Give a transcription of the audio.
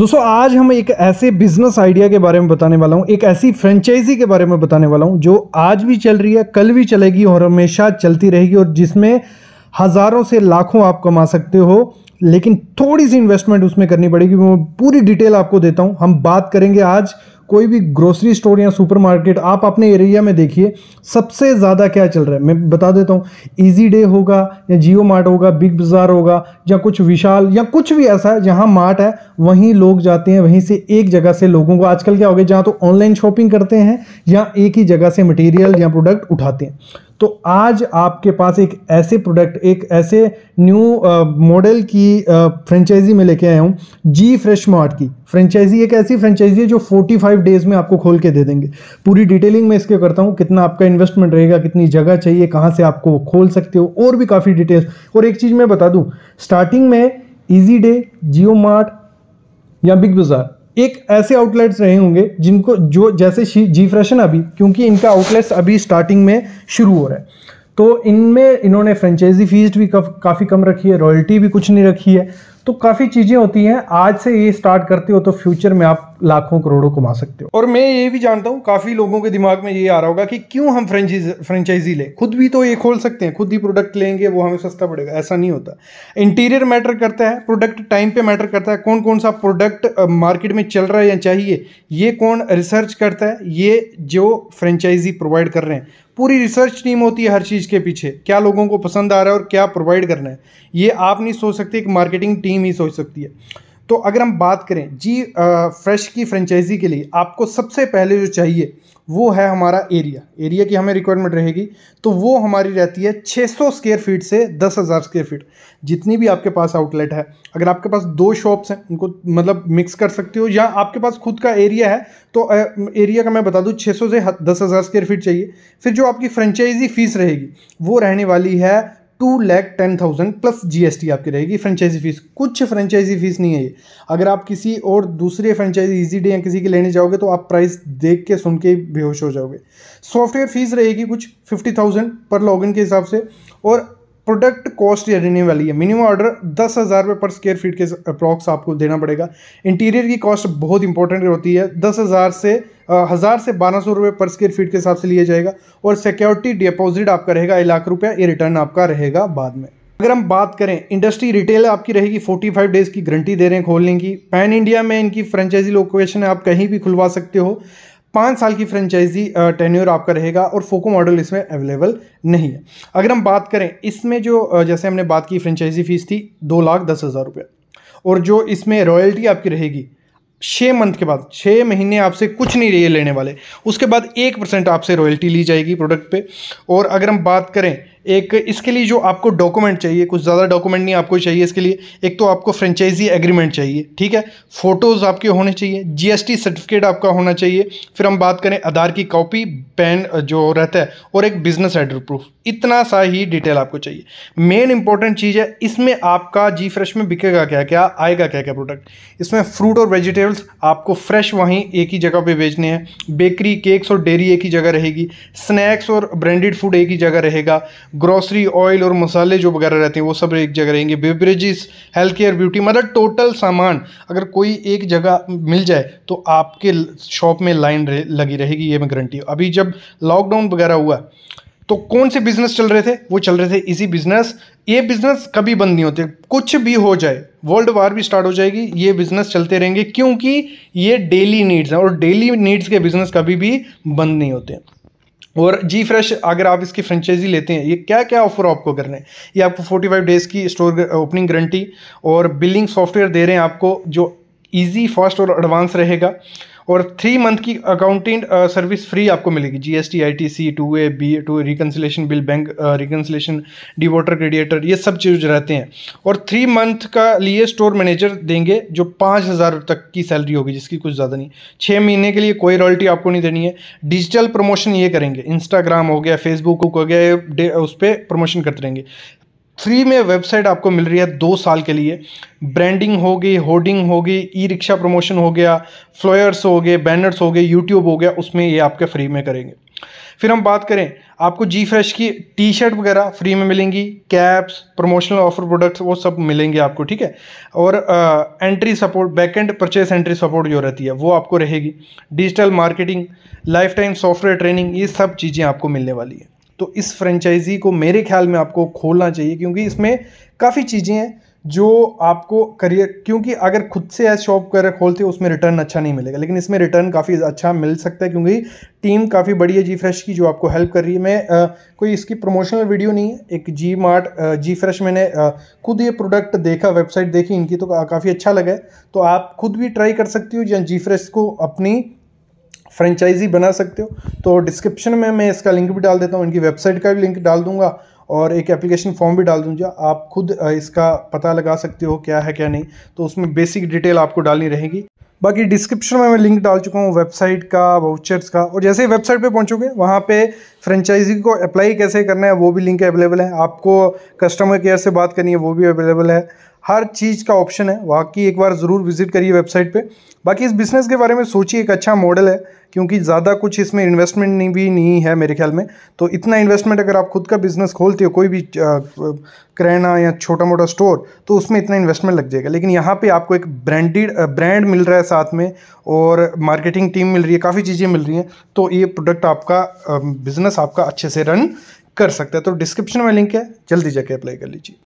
दोस्तों आज हम एक ऐसे बिजनेस आइडिया के बारे में बताने वाला हूँ एक ऐसी फ्रेंचाइजी के बारे में बताने वाला हूँ जो आज भी चल रही है कल भी चलेगी और हमेशा चलती रहेगी और जिसमें हज़ारों से लाखों आप कमा सकते हो लेकिन थोड़ी सी इन्वेस्टमेंट उसमें करनी पड़ेगी मैं पूरी डिटेल आपको देता हूँ हम बात करेंगे आज कोई भी ग्रोसरी स्टोर या सुपरमार्केट आप अपने एरिया में देखिए सबसे ज़्यादा क्या चल रहा है मैं बता देता हूँ ईजी डे होगा या जियो मार्ट होगा बिग बाज़ार होगा या कुछ विशाल या कुछ भी ऐसा है जहाँ मार्ट है वहीं लोग जाते हैं वहीं से एक जगह से लोगों को आजकल क्या हो गया जहाँ तो ऑनलाइन शॉपिंग करते हैं या एक ही जगह से मटेरियल या प्रोडक्ट उठाते हैं तो आज आपके पास एक ऐसे प्रोडक्ट एक ऐसे न्यू मॉडल की फ्रेंचाइजी में लेके आया हूँ जी फ्रेश मार्ट की फ्रेंचाइजी एक ऐसी फ्रेंचाइजी है जो 45 डेज़ में आपको खोल के दे देंगे पूरी डिटेलिंग मैं इसके करता हूँ कितना आपका इन्वेस्टमेंट रहेगा कितनी जगह चाहिए कहाँ से आपको खोल सकते हो और भी काफ़ी डिटेल्स और एक चीज़ मैं बता दूँ स्टार्टिंग में ईजी डे जियो मार्ट या बिग बाज़ार एक ऐसे आउटलेट्स रहे होंगे जिनको जो जैसे जी फ्रेशन अभी क्योंकि इनका आउटलेट्स अभी स्टार्टिंग में शुरू हो रहा है तो इनमें इन्होंने फ्रेंचाइजी फीस भी काफ़ी कम रखी है रॉयल्टी भी कुछ नहीं रखी है तो काफ़ी चीज़ें होती हैं आज से ये स्टार्ट करते हो तो फ्यूचर में आप लाखों करोड़ों कमा सकते हो और मैं ये भी जानता हूँ काफ़ी लोगों के दिमाग में ये आ रहा होगा कि क्यों हम फ्रेंचाइज फ्रेंचाइजी लें खुद भी तो ये खोल सकते हैं खुद ही प्रोडक्ट लेंगे वो हमें सस्ता पड़ेगा ऐसा नहीं होता इंटीरियर मैटर करता है प्रोडक्ट टाइम पर मैटर करता है कौन कौन सा प्रोडक्ट मार्केट में चल रहा है या चाहिए ये कौन रिसर्च करता है ये जो फ्रेंचाइजी प्रोवाइड कर रहे हैं पूरी रिसर्च टीम होती है हर चीज़ के पीछे क्या लोगों को पसंद आ रहा है और क्या प्रोवाइड करना है ये आप नहीं सोच सकते एक मार्केटिंग टीम ही सोच सकती है तो अगर हम बात करें जी फ्रेश की फ्रेंचाइजी के लिए आपको सबसे पहले जो चाहिए वो है हमारा एरिया एरिया की हमें रिक्वायरमेंट रहेगी तो वो हमारी रहती है 600 स्केयर फीट से 10,000 स्केयर फीट जितनी भी आपके पास आउटलेट है अगर आपके पास दो शॉप्स हैं उनको मतलब मिक्स कर सकते हो या आपके पास खुद का एरिया है तो एरिया का मैं बता दूँ 600 से 10,000 स्केयर फीट चाहिए फिर जो आपकी फ्रेंचाइजी फ़ीस रहेगी वो रहने वाली है two lakh ten thousand plus GST आपकी रहेगी फ्रेंचाइजी फीस कुछ फ्रेंचाइजी फीस नहीं है ये अगर आप किसी और दूसरे फ्रेंचाइजी इजी डे या किसी के लेने जाओगे तो आप प्राइस देख के सुन के बेहोश हो जाओगे सॉफ्टवेयर फीस रहेगी कुछ फिफ्टी थाउजेंड पर लॉगिन के हिसाब से और प्रोडक्ट कॉस्ट ये रहने वाली है मिनिमम ऑर्डर दस हज़ार रुपये पर स्क्वेयर फीट के अप्रॉक्स आपको देना पड़ेगा इंटीरियर की कॉस्ट बहुत इंपॉर्टेंट होती है दस हज़ार से हज़ार से बारह सौ रुपये पर स्क्वेयर फीट के हिसाब से लिया जाएगा और सिक्योरिटी डिपॉजिट आपका रहेगा एक लाख रुपया ये रिटर्न आपका रहेगा बाद में अगर हम बात करें इंडस्ट्री रिटेल आपकी रहेगी 45 डेज की गारंटी दे रहे हैं खोलने की पैन इंडिया में इनकी फ्रेंचाइजी लोकेशन है आप कहीं भी खुलवा सकते हो पाँच साल की फ्रेंचाइजी टेन्योर आपका रहेगा और फोको मॉडल इसमें अवेलेबल नहीं है अगर हम बात करें इसमें जो जैसे हमने बात की फ्रेंचाइजी फीस थी दो लाख दस हज़ार रुपये और जो इसमें रॉयल्टी आपकी रहेगी छः मंथ के बाद छः महीने आपसे कुछ नहीं रही लेने वाले उसके बाद एक परसेंट आपसे रॉयल्टी ली जाएगी प्रोडक्ट पे और अगर हम बात करें एक इसके लिए जो आपको डॉक्यूमेंट चाहिए कुछ ज़्यादा डॉक्यूमेंट नहीं आपको चाहिए इसके लिए एक तो आपको फ्रेंचाइजी एग्रीमेंट चाहिए ठीक है फ़ोटोज़ आपके होने चाहिए जीएसटी सर्टिफिकेट आपका होना चाहिए फिर हम बात करें आधार की कॉपी पैन जो रहता है और एक बिज़नेस एड्रेस प्रूफ इतना सा ही डिटेल आपको चाहिए मेन इंपॉर्टेंट चीज़ है इसमें आपका जी फ्रेश में बिकेगा क्या क्या आएगा क्या क्या प्रोडक्ट इसमें फ्रूट और वेजिटेबल्स आपको फ्रेश वहीं एक ही जगह पर भेजने हैं बेकरी केक्स और डेयरी एक ही जगह रहेगी स्नैक्स और ब्रांडेड फूड एक ही जगह रहेगा ग्रॉसरी ऑयल और मसाले जो वगैरह रहते हैं वो सब एक जगह रहेंगे बेवरेजेस हेल्थ केयर ब्यूटी मतलब टोटल सामान अगर कोई एक जगह मिल जाए तो आपके शॉप में लाइन रह, लगी रहेगी ये मैं गारंटी अभी जब लॉकडाउन वगैरह हुआ तो कौन से बिजनेस चल रहे थे वो चल रहे थे इसी बिजनेस ये बिजनेस कभी बंद नहीं होते कुछ भी हो जाए वर्ल्ड वार भी स्टार्ट हो जाएगी ये बिजनेस चलते रहेंगे क्योंकि ये डेली नीड्स हैं और डेली नीड्स के बिजनेस कभी भी बंद नहीं होते और जी फ्रेश अगर आप इसकी फ्रेंचाइजी लेते हैं ये क्या क्या ऑफर आपको करने हैं ये आपको 45 डेज़ की स्टोर ओपनिंग गारंटी और बिलिंग सॉफ्टवेयर दे रहे हैं आपको जो इजी फास्ट और एडवांस रहेगा और थ्री मंथ की अकाउंटिंग सर्विस फ्री आपको मिलेगी G S T I T C two A B two reconciliation bill bank reconciliation debtor creditor ये सब चीज़ रहते हैं और थ्री मंथ का लिए स्टोर मैनेजर देंगे जो पाँच हज़ार तक की सैलरी होगी जिसकी कुछ ज़्यादा नहीं छः महीने के लिए कोई रॉयल्टी आपको नहीं देनी है डिजिटल प्रमोशन ये करेंगे इंस्टाग्राम हो गया फेसबुक हो गया उस पर प्रमोशन करते रहेंगे फ्री में वेबसाइट आपको मिल रही है दो साल के लिए ब्रांडिंग होगी होर्डिंग होगी ई रिक्शा प्रमोशन हो गया फ्लोयर्स हो गए बैनर्स हो गए यूट्यूब हो गया उसमें ये आपके फ्री में करेंगे फिर हम बात करें आपको जी फ्रेश की टी शर्ट वगैरह फ्री में मिलेंगी कैप्स प्रमोशनल ऑफर प्रोडक्ट्स वो सब मिलेंगे आपको ठीक है और आ, entry support back end purchase entry support जो रहती है वो आपको रहेगी digital marketing life time software training ये सब चीज़ें आपको मिलने वाली है तो इस फ्रेंचाइजी को मेरे ख्याल में आपको खोलना चाहिए क्योंकि इसमें काफ़ी चीज़ें हैं जो आपको करियर क्योंकि अगर खुद से ऐसे शॉप कर खोलते हो उसमें रिटर्न अच्छा नहीं मिलेगा लेकिन इसमें रिटर्न काफ़ी अच्छा मिल सकता है क्योंकि टीम काफ़ी बड़ी है जी फ्रेश की जो आपको हेल्प कर रही है मैं आ, कोई इसकी प्रमोशनल वीडियो नहीं है एक जी मार्ट जी फ्रेश मैंने आ, खुद ये प्रोडक्ट देखा वेबसाइट देखी इनकी तो काफ़ी अच्छा लगा है तो आप खुद भी ट्राई कर सकती हो या जी फ्रेश को अपनी फ्रेंचाइजी बना सकते हो तो डिस्क्रिप्शन में मैं इसका लिंक भी डाल देता हूँ इनकी वेबसाइट का भी लिंक डाल दूंगा और एक एप्लीकेशन फॉर्म भी डाल दूंगा आप खुद इसका पता लगा सकते हो क्या है क्या नहीं तो उसमें बेसिक डिटेल आपको डालनी रहेगी बाकी डिस्क्रिप्शन में मैं लिंक डाल चुका हूँ वेबसाइट का वाउचर्स का और जैसे ही वेबसाइट पे पहुँचोगे वहाँ पे फ्रेंचाइजी को अप्लाई कैसे करना है वो भी लिंक अवेलेबल है आपको कस्टमर केयर से बात करनी है वो भी अवेलेबल है हर चीज़ का ऑप्शन है वहाँ की एक बार ज़रूर विजिट करिए वेबसाइट पे बाकी इस बिज़नेस के बारे में सोचिए एक अच्छा मॉडल है क्योंकि ज़्यादा कुछ इसमें इन्वेस्टमेंट नहीं भी नहीं है मेरे ख्याल में तो इतना इन्वेस्टमेंट अगर आप खुद का बिज़नेस खोलते हो कोई भी करना या छोटा मोटा स्टोर तो उसमें इतना इन्वेस्टमेंट लग जाएगा लेकिन यहाँ पर आपको एक ब्रांडेड ब्रांड मिल रहा है साथ में और मार्केटिंग टीम मिल रही है काफ़ी चीज़ें मिल रही हैं तो ये प्रोडक्ट आपका बिज़नेस आपका अच्छे से रन कर सकता है तो डिस्क्रिप्शन में लिंक है जल्दी जाके अप्लाई कर लीजिए